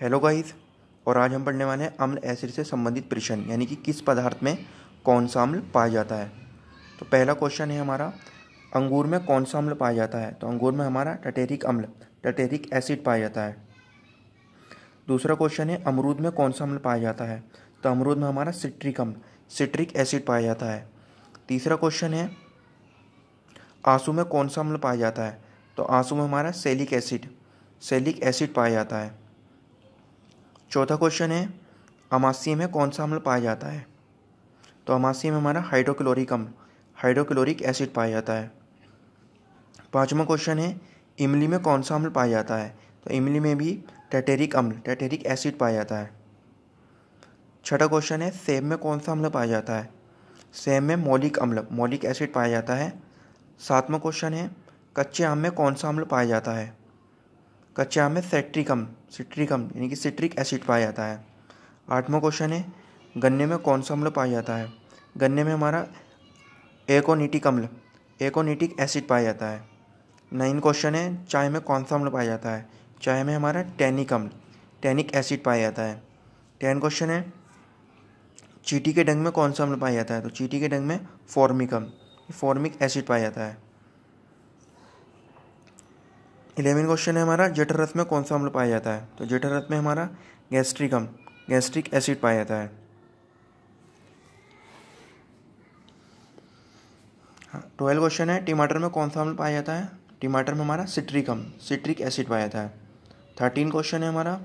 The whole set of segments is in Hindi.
हेलो गाइस और आज हम पढ़ने वाले हैं अम्ल एसिड से संबंधित प्रश्न यानी कि किस पदार्थ में कौन सा अम्ल पाया जाता है तो पहला क्वेश्चन है हमारा अंगूर में कौन सा अम्ल पाया जाता है तो अंगूर में हमारा टटेरिक अम्ल टटेरिक एसिड पाया जाता है दूसरा क्वेश्चन है अमरूद में कौन सा अम्ल पाया जाता है तो अमरूद में हमारा सिट्रिक अम्ल सिट्रिक एसिड पाया जाता है तीसरा क्वेश्चन है आंसू में कौन सा अम्ल पाया जाता है तो आंसू में हमारा सेलिक एसिड सेलिक एसिड पाया जाता है चौथा क्वेश्चन है अमासी में कौन सा अम्ल पाया जाता है तो अमासी में हमारा हाइड्रोक्लोरिक अम्ल हाइड्रोक्लोरिक एसिड पाया जाता है पाँचवा क्वेश्चन है इमली में कौन सा अम्ल पाया जाता है तो इमली में भी टैटेरिक अम्ल टैटेरिक एसिड पाया जाता है छठा क्वेश्चन है सेब में कौन सा अम्ल पाया जाता है सेब में मौलिक अम्ल मौलिक एसिड पाया जाता है सातवां क्वेश्चन है कच्चे आम में कौन सा अम्ल पाया जाता है कच्चे आम में सेट्रिकम सिट्रिकम यानी कि सिट्रिक एसिड पाया जाता है आठवां क्वेश्चन है गन्ने में कौन सा अम्ल पाया जाता है गन्ने में हमारा एकोनीटिक अम्ल एकोनीटिक एसिड पाया जाता है नाइन क्वेश्चन है चाय में कौन सा अम्ल पाया जाता है चाय में हमारा टैनिक अम्ल टैनिक एसिड पाया जाता है टेन क्वेश्चन है चीटी के डंग में कौन सा अम्ल पाया जाता है तो चीटी के डंग में फॉर्मिकम फॉर्मिक एसिड पाया जाता है इलेवन क्वेश्चन है हमारा जठर रस में कौन सा अम्ल पाया जाता है तो जठर रस में हमारा गैस्ट्रिक अम्ल गैस्ट्रिक एसिड पाया जाता है ट्वेल्व हाँ, क्वेश्चन है टमाटर में कौन सा अम्ल पाया जाता है टमाटर में हमारा सिट्रिक अम्ल सिट्रिक एसिड पाया जाता है थर्टीन क्वेश्चन है हमारा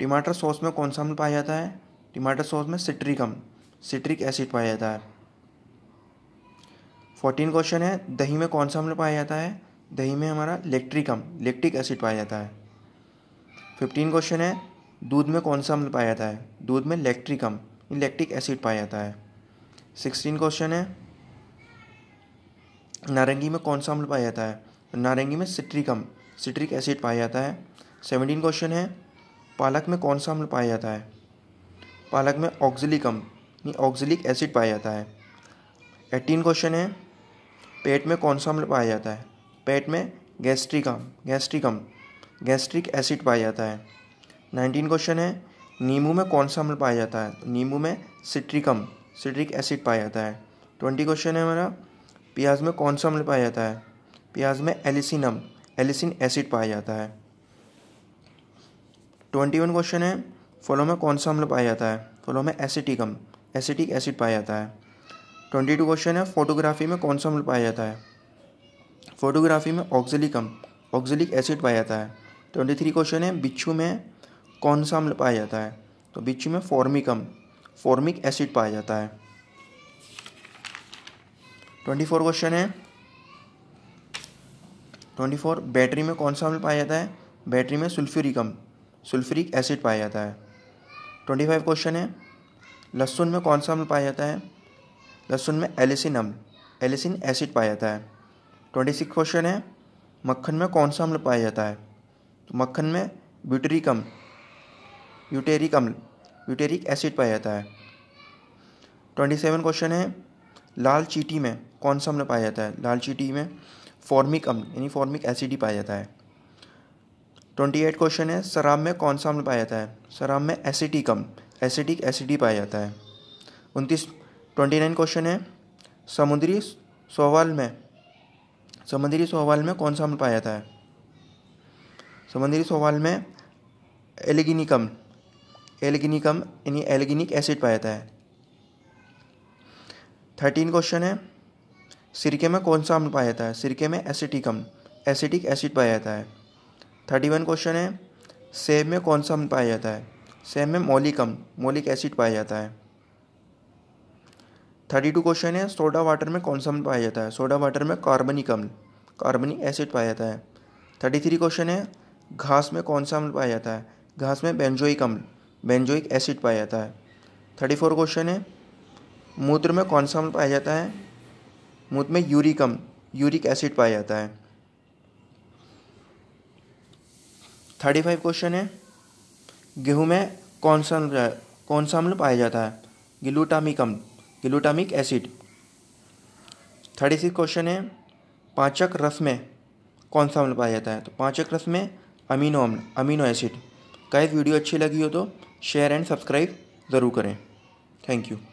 टमाटर सॉस में कौन सा अम्ल पाया जाता है टमाटर सॉस में सिट्रिक अम्ल सिट्रिक एसिड पाया जाता है फोर्टीन क्वेश्चन है दही में कौन सा अम्ल पाया जाता है दही में हमारा इलेक्ट्रिकम इलेक्ट्रिक एसिड पाया जाता है फिफ्टीन क्वेश्चन है दूध में कौन सा अम्ल पाया जाता है दूध में इलेक्ट्रिकम इलेक्ट्रिक एसिड पाया जाता है सिक्सटीन क्वेश्चन है नारंगी में कौन सा अम्ल पाया जाता है नारंगी में सिट्रिकम सिट्रिक एसिड पाया जाता है सेवनटीन क्वेश्चन है पालक में कौन सा अम्ल पाया जाता है पालक में ऑक्जिलिकम ऑक्जिलिक एसिड पाया जाता है एटीन क्वेश्चन है पेट में कौन सा अम्ल पाया जाता है पेट में गैस्ट्रिकम गैस्ट्रिकम गैस्ट्रिक एसिड पाया जाता है नाइनटीन क्वेश्चन है नींबू में कौन सा अम्ल पाया जाता है तो नींबू में सिट्रिकम सिट्रिक एसिड पाया जाता है ट्वेंटी क्वेश्चन है हमारा प्याज में कौन सा अम्ल पाया जाता है प्याज में एलिसिनम एलिसिन एसिड पाया जाता है ट्वेंटी वन क्वेश्चन है फलों में कौन सा अम्ल पाया जाता है फलों में एसिटिकम एसिटिक एसिड पाया जाता है ट्वेंटी टू क्वेश्चन है फोटोग्राफी में कौन सा अम्ल पाया जाता है फोटोग्राफी में ऑक्जिलिकम ऑक्जिलिक एसिड पाया जाता है ट्वेंटी थ्री क्वेश्चन है बिच्छू में कौन सा अम्ल पाया जाता है तो बिच्छू में फॉर्मिकम फॉर्मिक एसिड पाया जाता है ट्वेंटी फोर क्वेश्चन है ट्वेंटी फोर बैटरी में कौन सा अम्ल पाया जाता है बैटरी में सुल्फ्यूरिकम सुल्फ्यूरिक एसिड पाया जाता है ट्वेंटी फाइव क्वेश्चन है लहसुन में कौन सा अम्ल पाया जाता है लहसुन में एलिसिन अम्ल एलिसिन एसिड पाया जाता है ट्वेंटी सिक्स क्वेश्चन है मक्खन में कौन सा अम्ल पाया जाता है तो मक्खन में ब्यूटेरिक अम्ल ब्यूटेरिक अम्ल ब्यूटेरिक एसिड पाया जाता है ट्वेंटी सेवन क्वेश्चन है लाल चीटी में कौन सा अम्ल पाया जाता है लाल चीटी में फॉर्मिक अम्ल यानी फॉर्मिक एसिड ही पाया जाता है ट्वेंटी एट क्वेश्चन है शराब में कौन सा अम्ल पाया जाता है शराब में एसिडिक अम्ल एसिडिक एसिड ही पाया जाता है उनतीस ट्वेंटी नाइन क्वेश्चन है समुद्री सोवाल में समुद्री सवाल में कौन सा अम्ल पाया जाता है समुद्री सवाल में एलिगिनिकम एलिगिनिकम यानी एलिगिनिक एसिड पाया जाता है थर्टीन क्वेश्चन है सिरके में कौन सा अम्ल पाया जाता है सिरके में एसिटिकम एसिटिक एसिड पाया जाता है थर्टी वन क्वेश्चन है सेब में कौन सा अम्ल पाया जाता है सेब में मोलिकम मोलिक एसिड पाया जाता है थर्टी टू क्वेश्चन है सोडा वाटर में कौन सा अम्ल पाया जाता है सोडा वाटर में कार्बनिक अम्ल कार्बनिक एसिड पाया जाता है थर्टी थ्री क्वेश्चन है घास में कौन सा अम्ल पाया जाता है घास में बेंजोइक अम्ल बेंजोइक एसिड पाया जाता है थर्टी फोर क्वेश्चन है मूत्र में कौन सा अम्ल पाया जाता है मूत्र में यूरिक अम्ल यूरिक एसिड पाया जाता है थर्टी फाइव क्वेश्चन है गेहूँ में कौन सा कौन सा अम्ल पाया जाता है ग्लूटामिक अम्ल glutamic acid thirty six question है पाचक रस में कौन सा अम्ल पाया जाता है तो पाचक रस में अमीनो अम्ल अमीनो एसिड का वीडियो अच्छी लगी हो तो शेयर एंड सब्सक्राइब ज़रूर करें थैंक यू